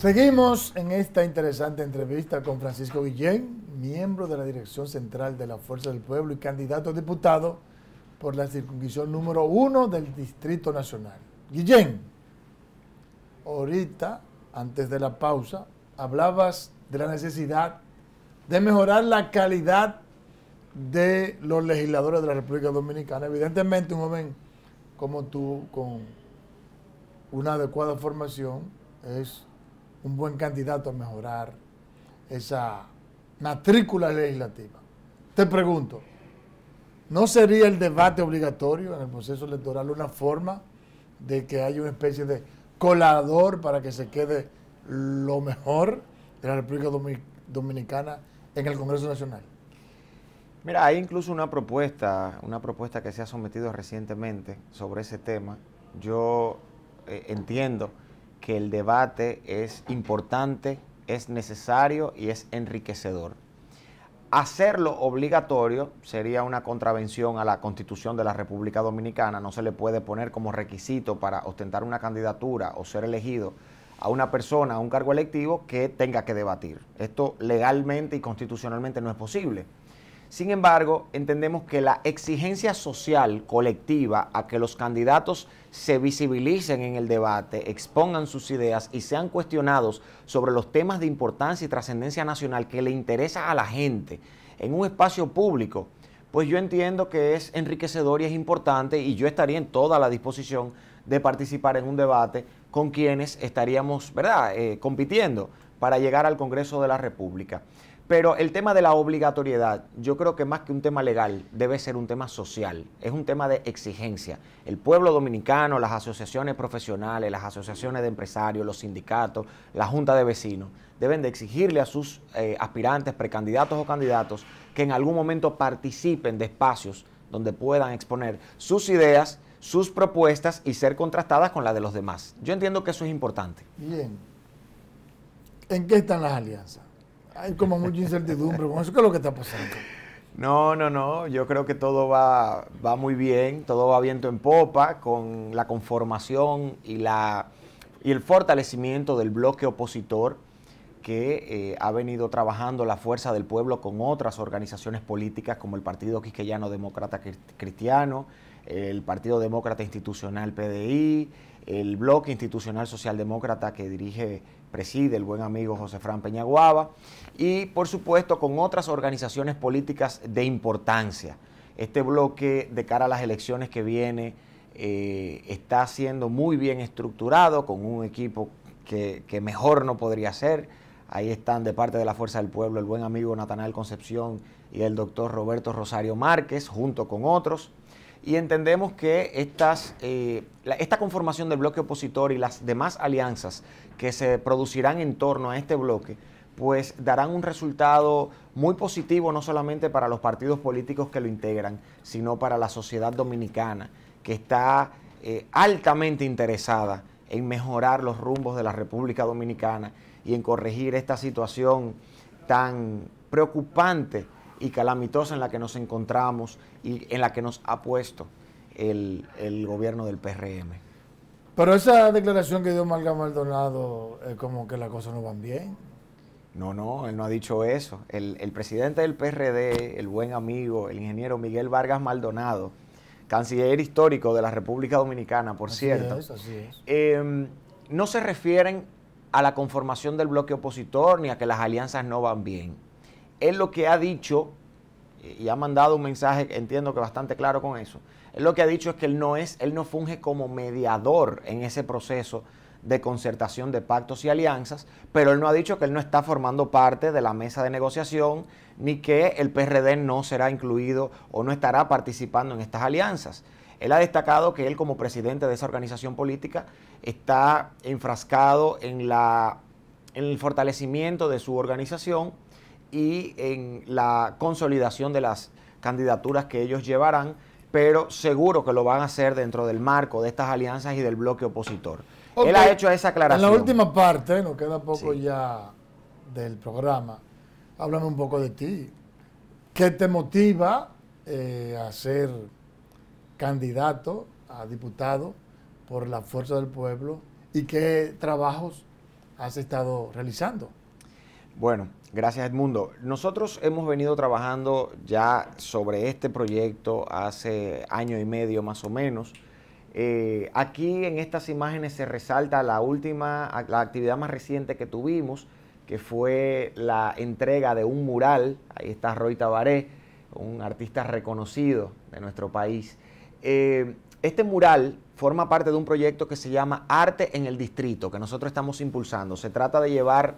Seguimos en esta interesante entrevista con Francisco Guillén, miembro de la Dirección Central de la Fuerza del Pueblo y candidato a diputado por la circunscripción número uno del Distrito Nacional. Guillén, ahorita, antes de la pausa, hablabas de la necesidad de mejorar la calidad de los legisladores de la República Dominicana. Evidentemente, un joven como tú, con una adecuada formación, es un buen candidato a mejorar esa matrícula legislativa. Te pregunto, ¿no sería el debate obligatorio en el proceso electoral una forma de que haya una especie de colador para que se quede lo mejor de la República Dominicana en el Congreso Nacional? Mira, hay incluso una propuesta, una propuesta que se ha sometido recientemente sobre ese tema. Yo eh, entiendo el debate es importante, es necesario y es enriquecedor. Hacerlo obligatorio sería una contravención a la Constitución de la República Dominicana. No se le puede poner como requisito para ostentar una candidatura o ser elegido a una persona, a un cargo electivo que tenga que debatir. Esto legalmente y constitucionalmente no es posible. Sin embargo, entendemos que la exigencia social colectiva a que los candidatos se visibilicen en el debate, expongan sus ideas y sean cuestionados sobre los temas de importancia y trascendencia nacional que le interesa a la gente en un espacio público, pues yo entiendo que es enriquecedor y es importante y yo estaría en toda la disposición de participar en un debate con quienes estaríamos, ¿verdad?, eh, compitiendo para llegar al Congreso de la República. Pero el tema de la obligatoriedad, yo creo que más que un tema legal, debe ser un tema social, es un tema de exigencia. El pueblo dominicano, las asociaciones profesionales, las asociaciones de empresarios, los sindicatos, la junta de vecinos, deben de exigirle a sus eh, aspirantes, precandidatos o candidatos que en algún momento participen de espacios donde puedan exponer sus ideas, sus propuestas y ser contrastadas con las de los demás. Yo entiendo que eso es importante. Bien. ¿En qué están las alianzas? Hay como mucha incertidumbre con eso. es lo que está pasando? No, no, no. Yo creo que todo va, va muy bien. Todo va viento en popa con la conformación y, la, y el fortalecimiento del bloque opositor que eh, ha venido trabajando la fuerza del pueblo con otras organizaciones políticas como el Partido Quisqueyano Demócrata Cristiano, el Partido Demócrata Institucional PDI, el bloque institucional socialdemócrata que dirige, preside el buen amigo José Fran Peñaguaba, y por supuesto con otras organizaciones políticas de importancia. Este bloque de cara a las elecciones que viene eh, está siendo muy bien estructurado, con un equipo que, mejor no podría ser. Ahí están de parte de la Fuerza del Pueblo el buen amigo Natanael Concepción y el doctor Roberto Rosario Márquez, junto con otros y entendemos que estas, eh, esta conformación del bloque opositor y las demás alianzas que se producirán en torno a este bloque, pues darán un resultado muy positivo no solamente para los partidos políticos que lo integran, sino para la sociedad dominicana, que está eh, altamente interesada en mejorar los rumbos de la República Dominicana y en corregir esta situación tan preocupante y calamitosa en la que nos encontramos y en la que nos ha puesto el, gobierno del PRM. Pero esa declaración que dio Marga Maldonado, es eh, como que las cosas no van bien. No, no, él no ha dicho eso. El, presidente del PRD, el buen amigo, el ingeniero Miguel Vargas Maldonado, canciller histórico de la República Dominicana, por cierto, em, no se refieren a la conformación del bloque opositor ni a que las alianzas no van bien él lo que ha dicho, y ha mandado un mensaje, entiendo que bastante claro con eso, él lo que ha dicho es que él no es, él no funge como mediador en ese proceso de concertación de pactos y alianzas, pero él no ha dicho que él no está formando parte de la mesa de negociación ni que el PRD no será incluido o no estará participando en estas alianzas. Él ha destacado que él como presidente de esa organización política está enfrascado en, en el fortalecimiento de su organización, y en la consolidación de las candidaturas que ellos llevarán, pero seguro que lo van a hacer dentro del marco de estas alianzas y del bloque opositor. Él ha hecho esa aclaración. En la última parte, nos queda poco ya del programa. Háblame un poco de ti. ¿Qué te motiva eh, a ser candidato a diputado por la fuerza del pueblo y qué trabajos has estado realizando? Bueno, gracias Edmundo. Nosotros hemos venido trabajando ya sobre este proyecto hace año y medio más o menos. Eh, aquí en estas imágenes se resalta la última, la actividad más reciente que tuvimos, que fue la entrega de un mural. Ahí está Roy Tabaré, un artista reconocido de nuestro país. Eh, este mural forma parte de un proyecto que se llama Arte en el Distrito, que nosotros estamos impulsando. Se trata de llevar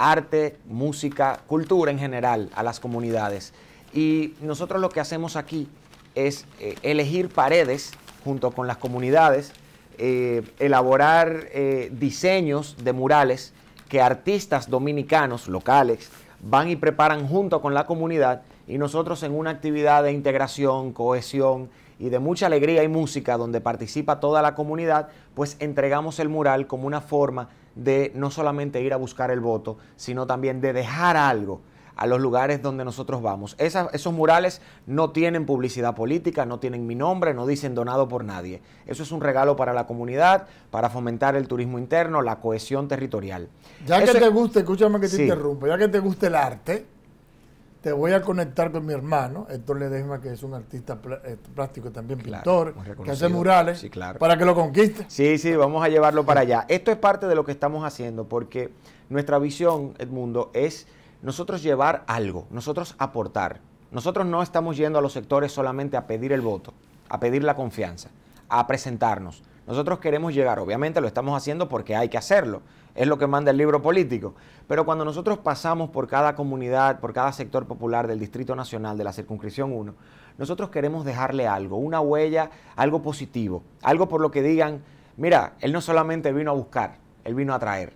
arte, música, cultura en general a las comunidades. Y nosotros lo que hacemos aquí es eh, elegir paredes junto con las comunidades, eh, elaborar eh, diseños de murales que artistas dominicanos locales van y preparan junto con la comunidad y nosotros en una actividad de integración, cohesión y de mucha alegría y música donde participa toda la comunidad, pues entregamos el mural como una forma de no solamente ir a buscar el voto, sino también de dejar algo a los lugares donde nosotros vamos. esos murales no tienen publicidad política, no tienen mi nombre, no dicen donado por nadie. Eso es un regalo para la comunidad, para fomentar el turismo interno, la cohesión territorial. Ya que te guste, escúchame que te interrumpo, ya que te guste el arte, te voy a conectar con mi hermano, Héctor Ledesma, que es un artista eh, plástico plástico también pintor, que hace murales, para que lo conquiste. Sí, sí, vamos a llevarlo para allá. Esto es parte de lo que estamos haciendo, porque nuestra visión, Edmundo, es nosotros llevar algo, nosotros aportar. Nosotros no estamos yendo a los sectores solamente a pedir el voto, a pedir la confianza, a presentarnos, nosotros queremos llegar, obviamente lo estamos haciendo porque hay que hacerlo, es lo que manda el libro político, pero cuando nosotros pasamos por cada comunidad, por cada sector popular del Distrito Nacional, de la circunscripción 1, nosotros queremos dejarle algo, una huella, algo positivo, algo por lo que digan, mira, él no solamente vino a buscar, él vino a traer.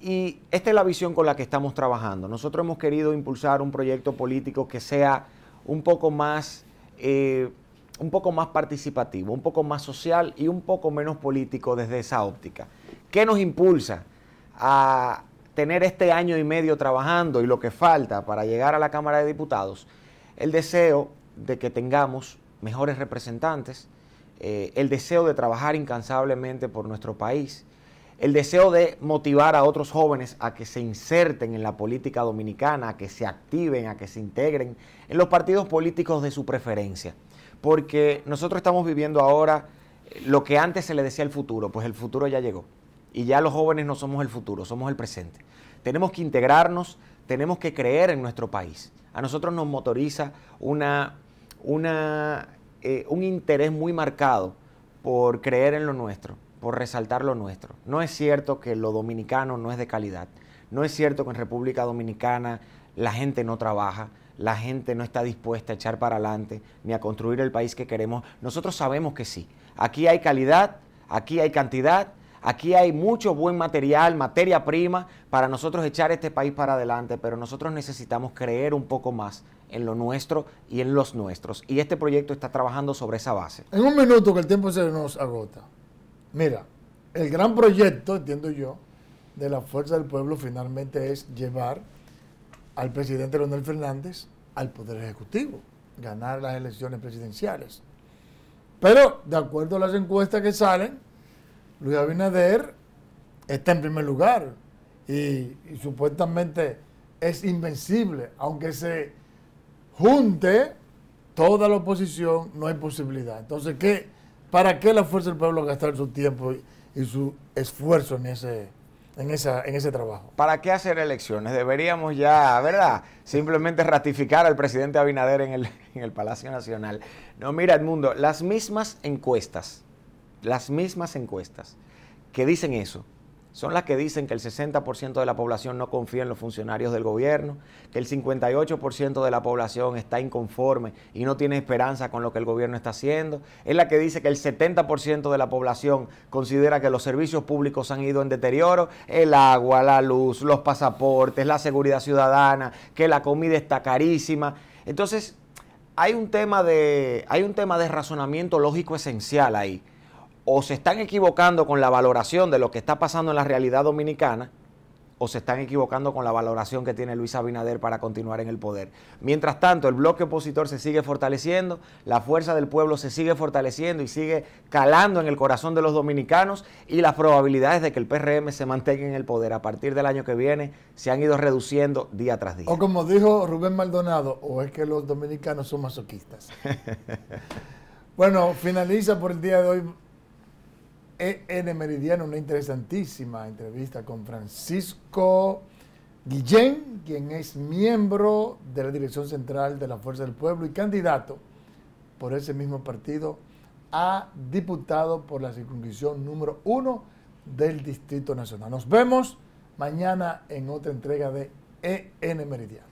Y esta es la visión con la que estamos trabajando. Nosotros hemos querido impulsar un proyecto político que sea un poco más... Eh, un poco más participativo, un poco más social y un poco menos político desde esa óptica. ¿Qué nos impulsa a tener este año y medio trabajando y lo que falta para llegar a la Cámara de Diputados? El deseo de que tengamos mejores representantes, eh, el deseo de trabajar incansablemente por nuestro país, el deseo de motivar a otros jóvenes a que se inserten en la política dominicana, a que se activen, a que se integren en los partidos políticos de su preferencia. Porque nosotros estamos viviendo ahora eh, lo que antes se le decía el futuro, pues el futuro ya llegó. Y ya los jóvenes no somos el futuro, somos el presente. Tenemos que integrarnos, tenemos que creer en nuestro país. A nosotros nos motoriza una, eh, un interés muy marcado por creer en lo nuestro, por resaltar lo nuestro. No es cierto que lo dominicano no es de calidad. No es cierto que en República Dominicana la gente no trabaja, la gente no está dispuesta a echar para adelante ni a construir el país que queremos. Nosotros sabemos que sí. Aquí hay calidad, aquí hay cantidad, aquí hay mucho buen material, materia prima para nosotros echar este país para adelante, pero nosotros necesitamos creer un poco más en lo nuestro y en los nuestros. Y este proyecto está trabajando sobre esa base. En un minuto que el tiempo se nos agota. Mira, el gran proyecto, entiendo yo, de la Fuerza del Pueblo finalmente es llevar al presidente Leonel Fernández al Poder Ejecutivo, ganar las elecciones presidenciales. Pero, de acuerdo a las encuestas que salen, Luis Abinader está en primer lugar y, y supuestamente es invencible, aunque se junte toda la oposición, no hay posibilidad. Entonces, ¿qué? ¿Para qué la fuerza del pueblo gastar su tiempo y su esfuerzo en ese, en, esa, en ese trabajo? ¿Para qué hacer elecciones? Deberíamos ya, ¿verdad? Simplemente ratificar al presidente Abinader en el, en el Palacio Nacional. No, mira, Edmundo, las mismas encuestas, las mismas encuestas que dicen eso, son las que dicen que el 60% de la población no confía en los funcionarios del gobierno, que el 58% de la población está inconforme y no tiene esperanza con lo que el gobierno está haciendo, es la que dice que el 70% de la población considera que los servicios públicos han ido en deterioro, el agua, la luz, los pasaportes, la seguridad ciudadana, que la comida está carísima. Entonces, hay un tema de, hay un tema de razonamiento lógico esencial ahí o se están equivocando con la valoración de lo que está pasando en la realidad dominicana, o se están equivocando con la valoración que tiene Luis Abinader para continuar en el poder. Mientras tanto, el bloque opositor se sigue fortaleciendo, la fuerza del pueblo se sigue fortaleciendo y sigue calando en el corazón de los dominicanos y las probabilidades de que el PRM se mantenga en el poder a partir del año que viene se han ido reduciendo día tras día. O como dijo Rubén Maldonado, o es que los dominicanos son masoquistas. bueno, finaliza por el día de hoy EN Meridiano, una interesantísima entrevista con Francisco Guillén, quien es miembro de la Dirección Central de la Fuerza del Pueblo y candidato por ese mismo partido a diputado por la circunscripción número uno del Distrito Nacional. Nos vemos mañana en otra entrega de EN Meridiano.